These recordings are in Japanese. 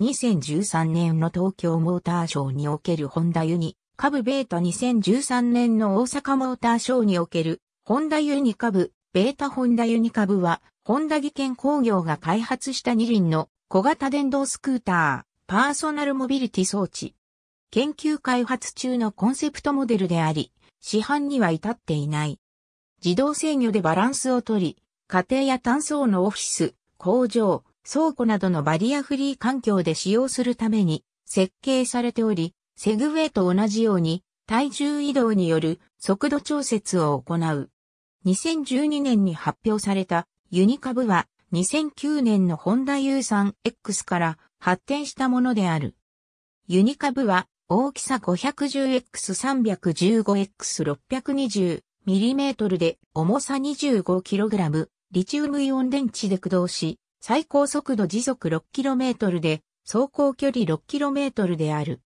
2013年の東京モーターショーにおけるホンダユニ、株ベータ2013年の大阪モーターショーにおけるホンダユニ株、ベータホンダユニ株は、ホンダ技研工業が開発した二輪の小型電動スクーター、パーソナルモビリティ装置。研究開発中のコンセプトモデルであり、市販には至っていない。自動制御でバランスをとり、家庭や単素のオフィス、工場、倉庫などのバリアフリー環境で使用するために設計されており、セグウェイと同じように体重移動による速度調節を行う。2012年に発表されたユニカブは2009年のホンダ U3X から発展したものである。ユニカブは大きさ 510X315X620mm で重さ 25kg リチウムイオン電池で駆動し、最高速度時速 6km で、走行距離 6km である。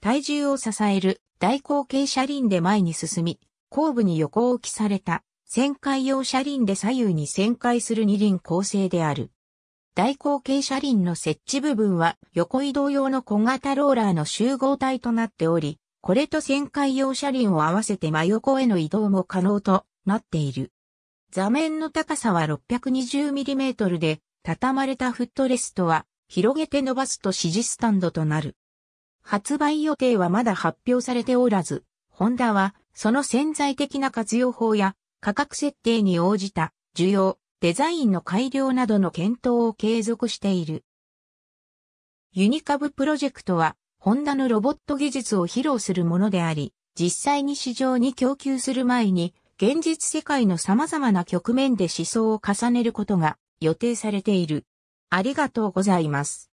体重を支える大口径車輪で前に進み、後部に横置きされた旋回用車輪で左右に旋回する二輪構成である。大口径車輪の設置部分は横移動用の小型ローラーの集合体となっており、これと旋回用車輪を合わせて真横への移動も可能となっている。座面の高さは 620mm で、畳まれたフットレストは、広げて伸ばすと支持スタンドとなる。発売予定はまだ発表されておらず、ホンダは、その潜在的な活用法や、価格設定に応じた、需要、デザインの改良などの検討を継続している。ユニカブプロジェクトは、ホンダのロボット技術を披露するものであり、実際に市場に供給する前に、現実世界の様々な局面で思想を重ねることが予定されている。ありがとうございます。